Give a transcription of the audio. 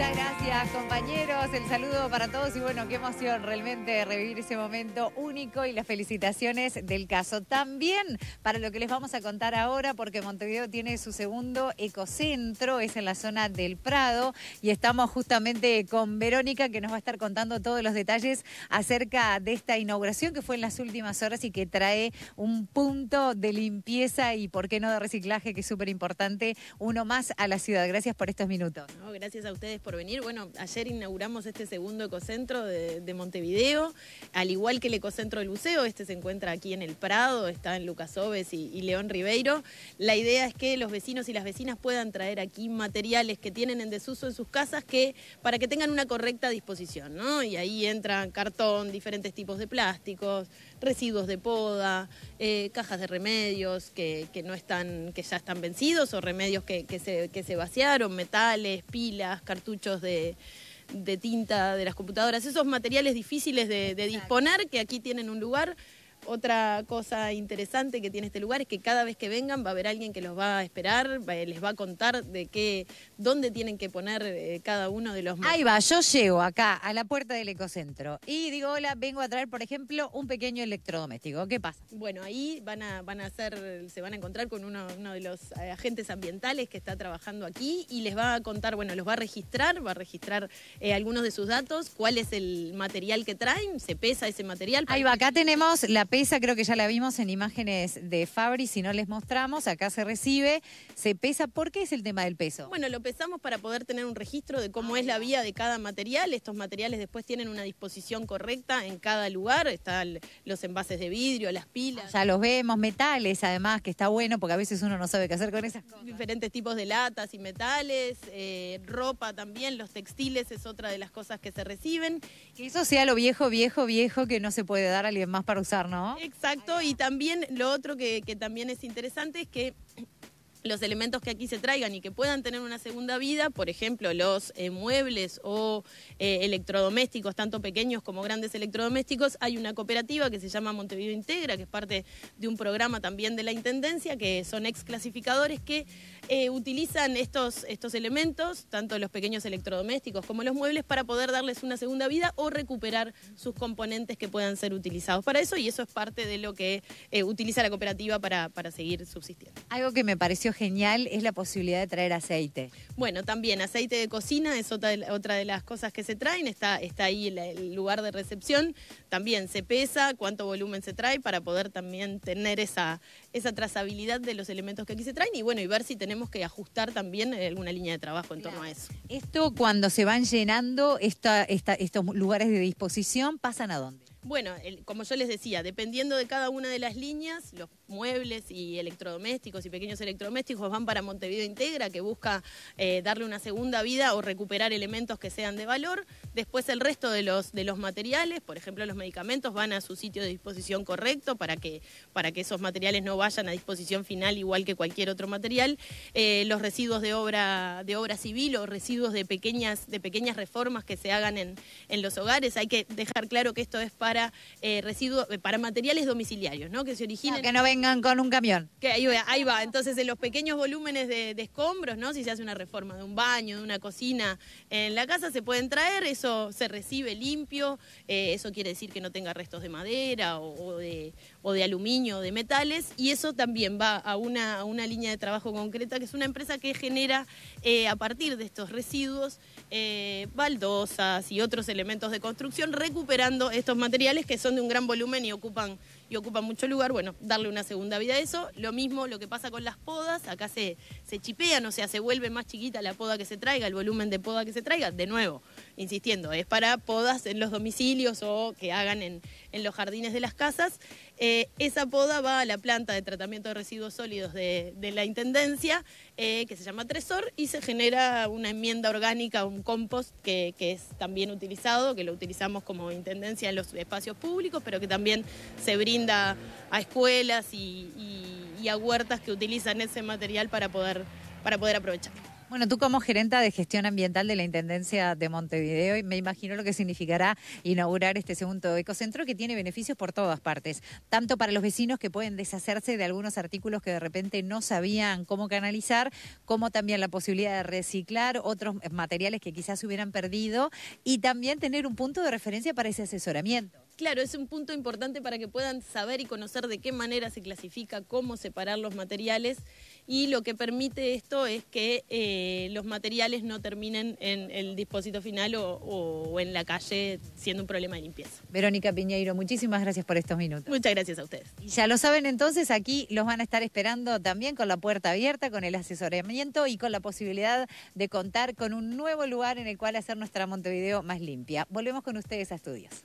Muchas gracias compañeros, el saludo para todos y bueno, qué emoción realmente revivir ese momento único y las felicitaciones del caso. También para lo que les vamos a contar ahora, porque Montevideo tiene su segundo ecocentro, es en la zona del Prado y estamos justamente con Verónica que nos va a estar contando todos los detalles acerca de esta inauguración que fue en las últimas horas y que trae un punto de limpieza y por qué no de reciclaje que es súper importante, uno más a la ciudad. Gracias por estos minutos. gracias a ustedes por venir. Bueno, ayer inauguramos este segundo ecocentro de, Montevideo, al igual que el ecocentro del Buceo, este se encuentra aquí en el Prado, está en Lucas Oves y, León Ribeiro. La idea es que los vecinos y las vecinas puedan traer aquí materiales que tienen en desuso en sus casas que, para que tengan una correcta disposición, ¿no? Y ahí entran cartón, diferentes tipos de plásticos, residuos de poda, eh, cajas de remedios que, no están, que ya están vencidos o remedios que, se, que se vaciaron, metales, pilas, cartuchos de, tinta de las computadoras, esos materiales difíciles de disponer que aquí tienen un lugar. Otra cosa interesante que tiene este lugar es que cada vez que vengan va a haber alguien que los va a esperar, eh, les va a contar de qué, dónde tienen que poner eh, cada uno de los... Ahí va, yo llego acá a la puerta del ecocentro y digo, hola, vengo a traer, por ejemplo, un pequeño electrodoméstico. ¿Qué pasa? Bueno, ahí van a, van a hacer, se van a encontrar con uno, de los eh, agentes ambientales que está trabajando aquí y les va a contar, bueno, los va a registrar, va a registrar algunos de sus datos, cuál es el material que traen, se pesa ese material. Ahí va, acá tenemos la pesa, creo que ya la vimos en imágenes de Fabri, si no les mostramos, acá se recibe, se pesa, ¿por qué es el tema del peso? Bueno, lo pesamos para poder tener un registro de cómo es la vía de cada material, estos materiales después tienen una disposición correcta en cada lugar, están los envases de vidrio, las pilas. Ya los vemos, metales además, que está bueno porque a veces uno no sabe qué hacer con esas Diferentes tipos de latas y metales, eh, ropa también, los textiles es otra de las cosas que se reciben. Que eso sea lo viejo, viejo, viejo que no se puede dar a alguien más para usar, ¿no? Exacto, y también lo otro que también es interesante es que los elementos que aquí se traigan y que puedan tener una segunda vida, por ejemplo, los eh, muebles o eh, electrodomésticos, tanto pequeños como grandes electrodomésticos, hay una cooperativa que se llama Montevideo Integra, que es parte de un programa también de la Intendencia, que son exclasificadores que eh, utilizan estos, estos elementos, tanto los pequeños electrodomésticos como los muebles, para poder darles una segunda vida o recuperar sus componentes que puedan ser utilizados para eso, y eso es parte de lo que utiliza la cooperativa para, para seguir subsistiendo. Algo que me pareció genial es la posibilidad de traer aceite. Bueno, también aceite de cocina es otra de, las cosas que se traen. Está, está ahí el, lugar de recepción. También se pesa cuánto volumen se trae para poder también tener esa, esa trazabilidad de los elementos que aquí se traen y bueno, y ver si tenemos que ajustar también eh, alguna línea de trabajo en torno a eso. Esto cuando se van llenando estos lugares de disposición, ¿pasan a dónde? Bueno, como yo les decía, dependiendo de cada una de las líneas, los muebles y electrodomésticos y pequeños electrodomésticos van para Montevideo Integra, que busca eh, darle una segunda vida o recuperar elementos que sean de valor. Después el resto de los, de los materiales, por ejemplo los medicamentos, van a su sitio de disposición correcto para que, para que esos materiales no vayan a disposición final igual que cualquier otro material. Eh, los residuos de obra, de obra civil o residuos de pequeñas, de pequeñas reformas que se hagan en, en los hogares. Hay que dejar claro que esto es para para eh, residuos, eh, para materiales domiciliarios, ¿no? Que se originen. que no vengan con un camión. Que ahí, va. Entonces, en los pequeños volúmenes de, escombros, ¿no? Si se hace una reforma de un baño, de una cocina en la casa, se pueden traer, eso se recibe limpio, eh, eso quiere decir que no tenga restos de madera o, de, aluminio de metales, y eso también va a una, línea de trabajo concreta, que es una empresa que genera a partir de estos residuos baldosas y otros elementos de construcción, recuperando estos materiales materiales que son de un gran volumen y ocupan y ocupa mucho lugar, bueno, darle una segunda vida a eso. Lo mismo lo que pasa con las podas, acá se, se chipean, o sea, se vuelve más chiquita la poda que se traiga, el volumen de poda que se traiga. De nuevo, insistiendo, es para podas en los domicilios o que hagan en, los jardines de las casas. Eh, esa poda va a la planta de tratamiento de residuos sólidos de, de la Intendencia, eh, que se llama Tresor, y se genera una enmienda orgánica, un compost que, que es también utilizado, que lo utilizamos como Intendencia en los espacios públicos, pero que también se brinda a escuelas y, a huertas que utilizan ese material para poder, para poder aprovechar. Bueno, tú como gerenta de gestión ambiental de la Intendencia de Montevideo, me imagino lo que significará inaugurar este segundo ecocentro que tiene beneficios por todas partes, tanto para los vecinos que pueden deshacerse de algunos artículos que de repente no sabían cómo canalizar, como también la posibilidad de reciclar otros materiales que quizás se hubieran perdido y también tener un punto de referencia para ese asesoramiento. Claro, es un punto importante para que puedan saber y conocer de qué manera se clasifica, cómo separar los materiales y lo que permite esto es que eh, los materiales no terminen en el dispositivo final o, en la calle siendo un problema de limpieza. Verónica Piñeiro, muchísimas gracias por estos minutos. Muchas gracias a ustedes. ya lo saben entonces, aquí los van a estar esperando también con la puerta abierta, con el asesoramiento y con la posibilidad de contar con un nuevo lugar en el cual hacer nuestra Montevideo más limpia. Volvemos con ustedes a estudios.